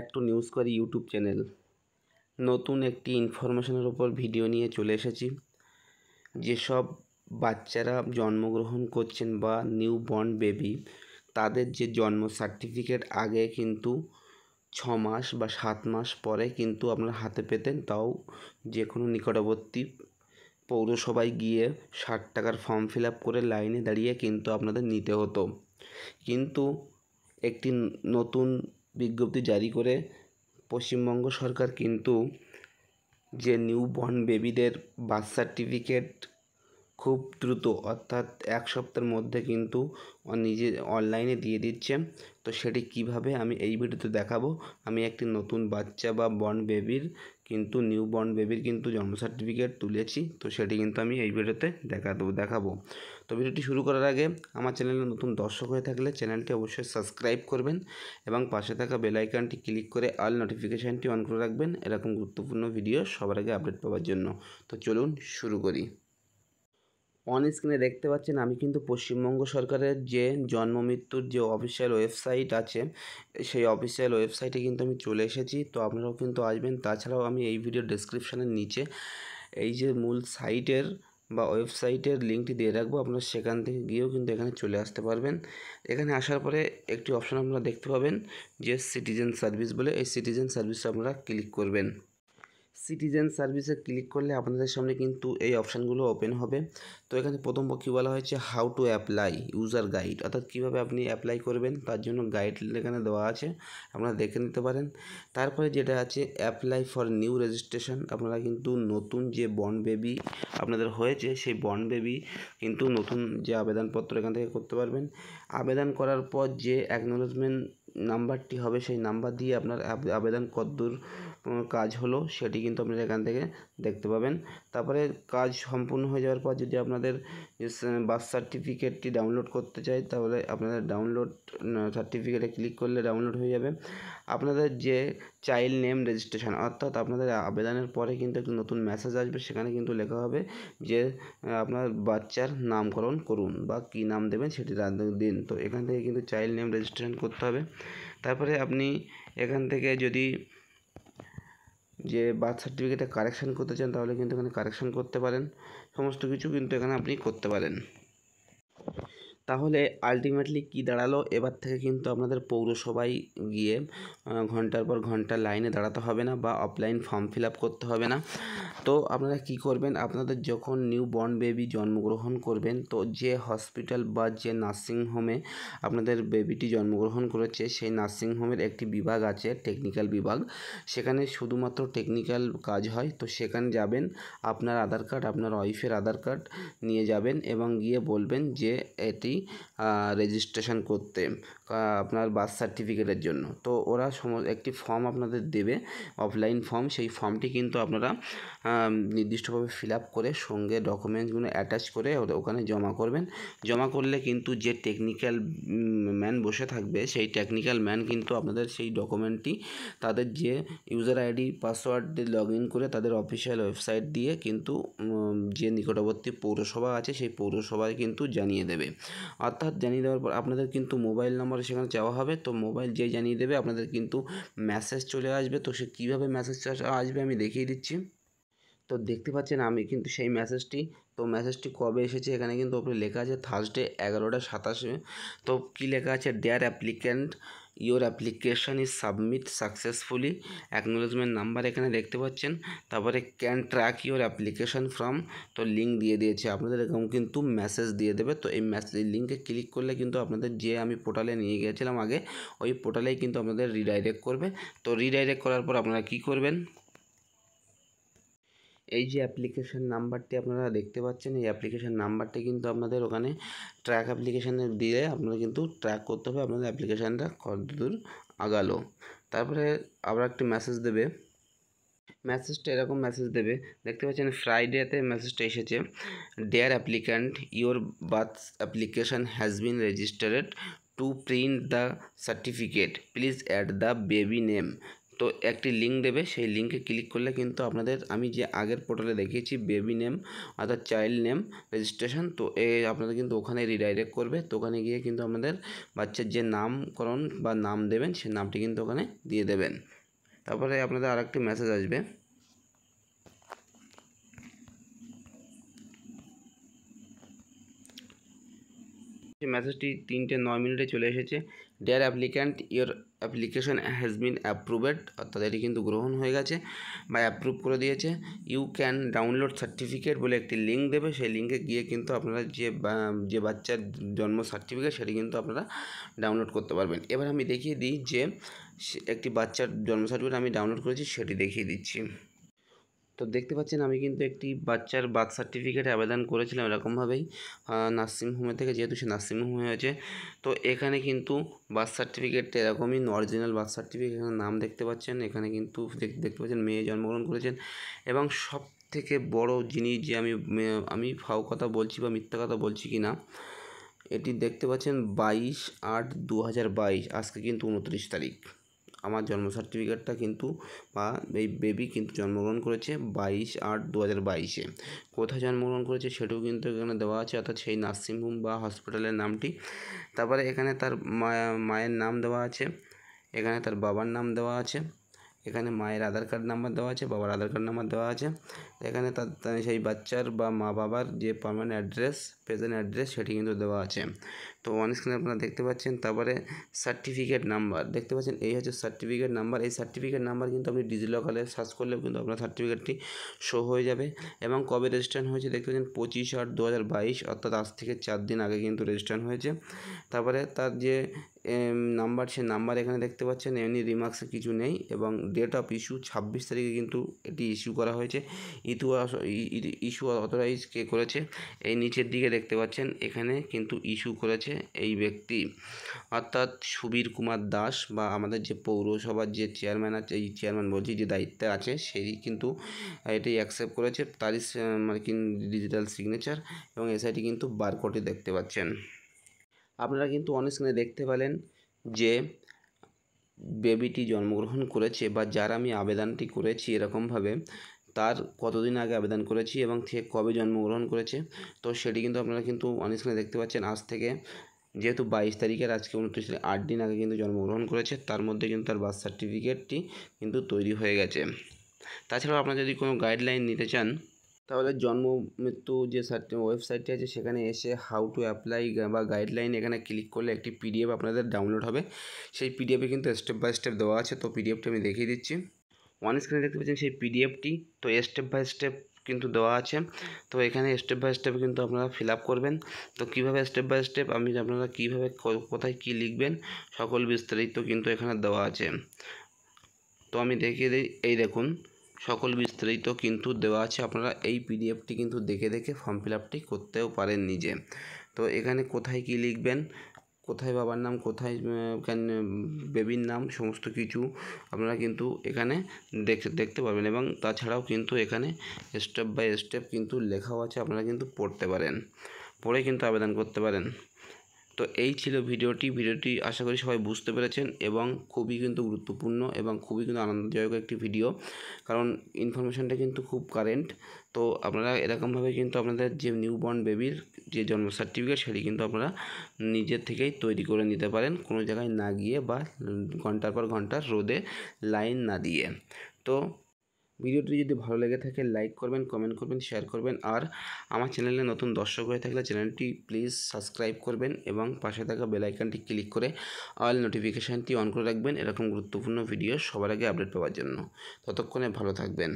একটু নিউজ করি YouTube channel নতুন একটি ইনফরমেশনের ওপর ভিডিও নিয়ে চলে এসেছি যেসব বাচ্চারা জন্মগ্রহণ করছেন বা নিউ বর্ন বেবি তাদের যে জন্ম সার্টিফিকেট আগে কিন্তু ছ মাস বা সাত মাস পরে কিন্তু আপনার হাতে পেতেন তাও যে কোনো নিকটবর্তী পৌরসভায় গিয়ে ষাট টাকার ফর্ম ফিল আপ করে লাইনে দাঁড়িয়ে কিন্তু আপনাদের নিতে হতো কিন্তু একটি নতুন বিজ্ঞপ্তি জারি করে পশ্চিমবঙ্গ সরকার কিন্তু যে নিউ বর্ন বেবিদের বার্থ সার্টিফিকেট খুব দ্রুত অর্থাৎ এক সপ্তাহের মধ্যে কিন্তু নিজে অনলাইনে দিয়ে দিচ্ছে তো সেটি কিভাবে আমি এই ভিডিওতে দেখাবো আমি একটি নতুন বাচ্চা বা বর্ন বেবির কিন্তু নিউ বর্ন বেবির কিন্তু জন্ম সার্টিফিকেট তুলেছি তো সেটি কিন্তু আমি এই ভিডিওতে দেখা দেবো দেখাবো তো ভিডিওটি শুরু করার আগে আমার চ্যানেলে নতুন দর্শক হয়ে থাকলে চ্যানেলটি অবশ্যই সাবস্ক্রাইব করবেন এবং পাশে থাকা বেলাইকানটি ক্লিক করে অল নোটিফিকেশানটি অন করে রাখবেন এরকম গুরুত্বপূর্ণ ভিডিও সবার আগে আপডেট পাওয়ার জন্য তো চলুন শুরু করি অন স্ক্রিনে দেখতে পাচ্ছেন আমি কিন্তু পশ্চিমবঙ্গ সরকারের যে জন্ম মৃত্যুর যে অফিসিয়াল ওয়েবসাইট আছে সেই অফিসিয়াল ওয়েবসাইটে কিন্তু আমি চলে এসেছি তো আপনারাও কিন্তু আসবেন তাছাড়াও আমি এই ভিডিও ডেসক্রিপশানের নিচে এই যে মূল সাইটের বা ওয়েবসাইটের লিঙ্কটি দিয়ে রাখবো আপনারা সেখান থেকে গিয়েও কিন্তু এখানে চলে আসতে পারবেন এখানে আসার পরে একটি অপশন আপনারা দেখতে পাবেন যে সিটিজেন সার্ভিস বলে এই সিটিজেন সার্ভিসটা আপনারা ক্লিক করবেন সিটিজেন সার্ভিসে ক্লিক করলে আপনাদের সামনে কিন্তু এই অপশানগুলো ওপেন হবে তো এখানে প্রথম কী বলা হয়েছে how to apply user guide অর্থাৎ কীভাবে আপনি অ্যাপ্লাই করবেন তার জন্য গাইড এখানে দেওয়া আছে আপনারা দেখে নিতে পারেন তারপরে যেটা আছে অ্যাপ্লাই ফর নিউ রেজিস্ট্রেশন আপনারা কিন্তু নতুন যে বন্ড বেবি আপনাদের হয়েছে সেই বন্ড বেবি কিন্তু নতুন যে আবেদনপত্র এখান থেকে করতে পারবেন আবেদন করার পর যে অ্যাকনোলেজমেন্ট নাম্বারটি হবে সেই নাম্বার দিয়ে আপনার আবেদন কতদূর কাজ হলো সেটি কিন্তু আপনারা এখান থেকে দেখতে পাবেন তারপরে কাজ সম্পূর্ণ হয়ে যাওয়ার পর যদি আপনাদের বার্থ সার্টিফিকেটটি ডাউনলোড করতে চাই তাহলে আপনাদের ডাউনলোড সার্টিফিকেটে ক্লিক করলে ডাউনলোড হয়ে যাবে আপনাদের যে চাইল্ড নেম রেজিস্ট্রেশন অর্থাৎ আপনাদের আবেদনের পরে কিন্তু একটি নতুন মেসেজ আসবে সেখানে কিন্তু লেখা হবে যে আপনার বাচ্চার নামকরণ করুন বা কী নাম দেবেন সেটি দিন তো এখান থেকে কিন্তু চাইল্ড নেম রেজিস্ট্রেশন করতে হবে তারপরে আপনি এখান থেকে যদি যে বার্থ সার্টিফিকেটে কারেকশান করতে চান তাহলে কিন্তু এখানে কারেকশান করতে পারেন সমস্ত কিছু কিন্তু এখানে আপনি করতে পারেন তাহলে আলটিমেটলি কি দাঁড়ালো এবার থেকে কিন্তু আপনাদের পৌরসভায় গিয়ে ঘন্টার পর ঘন্টা লাইনে দাঁড়াতে হবে না বা অফলাইন ফর্ম ফিল আপ করতে হবে না তো আপনারা কি করবেন আপনাদের যখন নিউ বর্ন বেবি জন্মগ্রহণ করবেন তো যে হসপিটাল বা যে নার্সিংহোমে আপনাদের বেবিটি জন্মগ্রহণ করেছে সেই নার্সিংহোমের একটি বিভাগ আছে টেকনিক্যাল বিভাগ সেখানে শুধুমাত্র টেকনিক্যাল কাজ হয় তো সেখানে যাবেন আপনার আধার কার্ড আপনার ওয়াইফের আধার কার্ড নিয়ে যাবেন এবং গিয়ে বলবেন যে এটি রেজিস্ট্রেশন করতে আপনার বার্থ সার্টিফিকেটের জন্য তো ওরা সম একটি ফর্ম আপনাদের দেবে অফলাইন ফর্ম সেই ফর্মটি কিন্তু আপনারা নির্দিষ্টভাবে ফিল আপ করে সঙ্গে ডকুমেন্টসগুলো অ্যাটাচ করে ওখানে জমা করবেন জমা করলে কিন্তু যে টেকনিক্যাল ম্যান বসে থাকবে সেই টেকনিক্যাল ম্যান কিন্তু আপনাদের সেই ডকুমেন্টটি তাদের যে user ID password log in করে তাদের অফিসিয়াল ওয়েবসাইট দিয়ে কিন্তু যে নিকটবর্তী পৌরসভা আছে সেই পৌরসভায় কিন্তু জানিয়ে দেবে অর্থাৎ জানিয়ে দেওয়ার পর আপনাদের কিন্তু মোবাইল নম্বরে সেখানে চাওয়া হবে তো মোবাইল যে জানিয়ে দেবে আপনাদের কিন্তু মেসেজ চলে আসবে তো সে কীভাবে মেসেজ আসবে আমি দেখিয়ে দিচ্ছি তো দেখতে পাচ্ছেন আমি কিন্তু সেই মেসেজটি তো মেসেজটি কবে এসেছে এখানে কিন্তু ওপরে লেখা আছে থার্সডে এগারোটা সাতাশে তো কী লেখা আছে dear applicant your application is submit successfully acknowledgement number এখানে দেখতে পাচ্ছেন তারপরে can track your application from তো লিঙ্ক দিয়ে দিয়েছে আপনাদের এরকম কিন্তু মেসেজ দিয়ে দেবে তো এই মেসেজ লিঙ্কে ক্লিক করলে কিন্তু আপনাদের যে আমি পোর্টালে নিয়ে গিয়েছিলাম আগে ওই পোর্টালেই কিন্তু আপনাদের রিডাইরেক্ট করবে তো রিডাইরেক্ট করার পর আপনারা কী করবেন এই যে অ্যাপ্লিকেশান নাম্বারটি আপনারা দেখতে পাচ্ছেন এই অ্যাপ্লিকেশান নাম্বারটি কিন্তু আপনাদের ওখানে ট্র্যাক অ্যাপ্লিকেশানে দিলে আপনাদের কিন্তু ট্র্যাক করতে হবে আপনাদের অ্যাপ্লিকেশানটা কতদূর আগালো তারপরে আবার একটি মেসেজ দেবে মেসেজটা এরকম মেসেজ দেবে দেখতে পাচ্ছেন ফ্রাইডেতে মেসেজটা এসেছে dear applicant your birth application has been registered to print the certificate please add the baby name তো একটি লিঙ্ক দেবে সেই লিঙ্কে ক্লিক করলে কিন্তু আপনাদের আমি যে আগের পোর্টালে দেখিয়েছি বেবি নেম অর্থাৎ চাইল্ড নেম রেজিস্ট্রেশন তো এ আপনাদের কিন্তু ওখানে রিডাইরেক্ট করবে তো ওখানে গিয়ে কিন্তু আপনাদের বাচ্চার যে নামকরণ বা নাম দেবেন সেই নামটি কিন্তু ওখানে দিয়ে দেবেন তারপরে আপনাদের আর একটি মেসেজ আসবে মেসেজটি তিনটে নয় মিনিটে চলে এসেছে dear applicant your application has been approved অর্থাৎ এটি কিন্তু গ্রহণ হয়ে গেছে বা অ্যাপ্রুভ করে দিয়েছে ইউ ক্যান ডাউনলোড সার্টিফিকেট বলে একটি লিঙ্ক দেবে সেই লিঙ্কে গিয়ে কিন্তু আপনারা যে যে বাচ্চার জন্ম সার্টিফিকেট সেটি কিন্তু আপনারা ডাউনলোড করতে পারবেন এবার আমি দেখিয়ে দিই যে একটি বাচ্চার জন্ম সার্টিফিকেট আমি ডাউনলোড করেছি সেটি দেখিয়ে দিচ্ছি তো দেখতে পাচ্ছেন আমি কিন্তু একটি বাচ্চার বার্থ সার্টিফিকেটে আবেদন করেছিলাম এরকমভাবেই নার্সিংহোমে থেকে যেহেতু সে নার্সিংহোমে হয়েছে তো এখানে কিন্তু বার্থ সার্টিফিকেটটা এরকমই অরিজিনাল বার্থ সার্টিফিকেট এখানে নাম দেখতে পাচ্ছেন এখানে কিন্তু দেখতে পাচ্ছেন মেয়ে জন্মগ্রহণ করেছেন এবং সব থেকে বড় জিনিস যে আমি আমি ফাও কথা বলছি বা মিথ্যা কথা বলছি কি না এটি দেখতে পাচ্ছেন বাইশ আট দু হাজার বাইশ আজকে কিন্তু উনত্রিশ তারিখ আমার জন্ম সার্টিফিকেটটা কিন্তু বা এই বেবি কিন্তু জন্মগ্রহণ করেছে বাইশ আট দু হাজার বাইশে কোথায় জন্মগ্রহণ করেছে সেটাও কিন্তু এখানে দেওয়া আছে অর্থাৎ সেই নার্সিংহোম বা হসপিটালের নামটি তারপরে এখানে তার মায়ের নাম দেওয়া আছে এখানে তার বাবার নাম দেওয়া আছে এখানে মায়ের আধার কার্ড নাম্বার দেওয়া আছে বাবার আধার কার্ড নাম্বার দেওয়া আছে এখানে তার সেই বাচ্চার বা মা বাবার যে পারমানেন্ট অ্যাড্রেস প্রেজেন্ট অ্যাড্রেস সেটি কিন্তু দেওয়া আছে তো অন স্ক্রিনে আপনারা দেখতে পাচ্ছেন তারপরে সার্টিফিকেট নাম্বার দেখতে পাচ্ছেন এই হচ্ছে সার্টিফিকেট নাম্বার এই সার্টিফিকেট নাম্বার কিন্তু আপনি ডিজিলকারে সার্চ করলেও কিন্তু আপনার সার্টিফিকেটটি শো হয়ে যাবে এবং কবে রেজিস্ট্রেশন হয়েছে দেখতে পাচ্ছেন পঁচিশ আট দু হাজার বাইশ অর্থাৎ আজ থেকে চার দিন আগে কিন্তু রেজিস্ট্রেশন হয়েছে তারপরে তার যে নাম্বার সে নাম্বার এখানে দেখতে পাচ্ছেন এমনি রিমার্কসে কিছু নেই এবং ডেট অফ ইস্যু ছাব্বিশ তারিখে কিন্তু এটি ইস্যু করা হয়েছে ইতু ইস্যু অথরাইজ কে করেছে এই নিচের দিকে দেখতে পাচ্ছেন এখানে কিন্তু ইস্যু করেছে এই ব্যক্তি অর্থাৎ সুবীর কুমার দাস বা আমাদের যে পৌরসভার যে চেয়ারম্যান আছে এই চেয়ারম্যান বলছি যে দায়িত্বে আছে সেই কিন্তু এটি অ্যাকসেপ্ট করেছে তারই মার্কিন ডিজিটাল সিগনেচার এবং এসআইটি কিন্তু বারকোডে দেখতে পাচ্ছেন আপনারা কিন্তু অন স্ক্রিনে দেখতে পেলেন যে বেবিটি জন্মগ্রহণ করেছে বা যার আমি আবেদনটি করেছি এরকমভাবে তার কতদিন আগে আবেদন করেছি এবং সে কবে জন্মগ্রহণ করেছে তো সেটি কিন্তু আপনারা কিন্তু অন স্ক্রিনে দেখতে পাচ্ছেন আজ থেকে যেহেতু বাইশ তারিখের আজকে উনত্রিশ তারিখ আট দিন আগে কিন্তু জন্মগ্রহণ করেছে তার মধ্যে কিন্তু তার বার্থ সার্টিফিকেটটি কিন্তু তৈরি হয়ে গেছে তাছাড়াও আপনারা যদি কোনো গাইডলাইন নিতে চান তাহলে জন্ম মৃত্যু যে ওয়েবসাইটটি আছে সেখানে এসে হাউ টু অ্যাপ্লাই বা গাইডলাইন এখানে ক্লিক করলে একটি পিডিএফ আপনাদের ডাউনলোড হবে সেই পিডিএফে কিন্তু স্টেপ বাই স্টেপ দেওয়া আছে তো পিডিএফটি আমি দেখিয়ে দিচ্ছি ওয়ান স্ক্রিনে দেখতে পাচ্ছেন সেই পিডিএফটি তো স্টেপ বাই স্টেপ কিন্তু দেওয়া আছে তো এখানে স্টেপ বাই স্টেপ কিন্তু আপনারা ফিল আপ করবেন তো কিভাবে স্টেপ বাই স্টেপ আমি আপনারা কীভাবে কোথায় কি লিখবেন সকল বিস্তারিত কিন্তু এখানে দেওয়া আছে তো আমি দেখিয়ে দিই এই দেখুন সকল বিস্তারিত কিন্তু দেওয়া আছে আপনারা এই পিডিএফটি কিন্তু দেখে দেখে ফর্ম ফিল আপটি করতেও পারেন নিজে তো এখানে কোথায় কি লিখবেন কোথায় বাবার নাম কোথায় বেবির নাম সমস্ত কিছু আপনারা কিন্তু এখানে দেখ দেখতে পাবেন এবং তাছাড়াও কিন্তু এখানে স্টেপ বাই স্টেপ কিন্তু লেখাও আছে আপনারা কিন্তু পড়তে পারেন পড়ে কিন্তু আবেদন করতে পারেন তো এই ছিল ভিডিওটি ভিডিওটি আশা করি সবাই বুঝতে পেরেছেন এবং খুবই কিন্তু গুরুত্বপূর্ণ এবং খুবই কিন্তু আনন্দদায়ক একটি ভিডিও কারণ ইনফরমেশানটা কিন্তু খুব কারেন্ট তো আপনারা এরকমভাবে কিন্তু আপনাদের যে নিউবর্ন বেবির যে জন্ম সার্টিফিকেট সেটি কিন্তু আপনারা নিজের থেকেই তৈরি করে নিতে পারেন কোনো জায়গায় না গিয়ে বা ঘন্টার পর ঘন্টা রোদে লাইন না দিয়ে তো ভিডিওটি যদি ভালো লেগে থাকে লাইক করবেন কমেন্ট করবেন শেয়ার করবেন আর আমার চ্যানেলে নতুন দর্শক হয়ে থাকলে চ্যানেলটি প্লিজ সাবস্ক্রাইব করবেন এবং পাশে থাকা বেলাইকানটি ক্লিক করে অল নোটিফিকেশানটি অন করে রাখবেন এরকম গুরুত্বপূর্ণ ভিডিও সবার আগে আপডেট পাওয়ার জন্য ততক্ষণে ভালো থাকবেন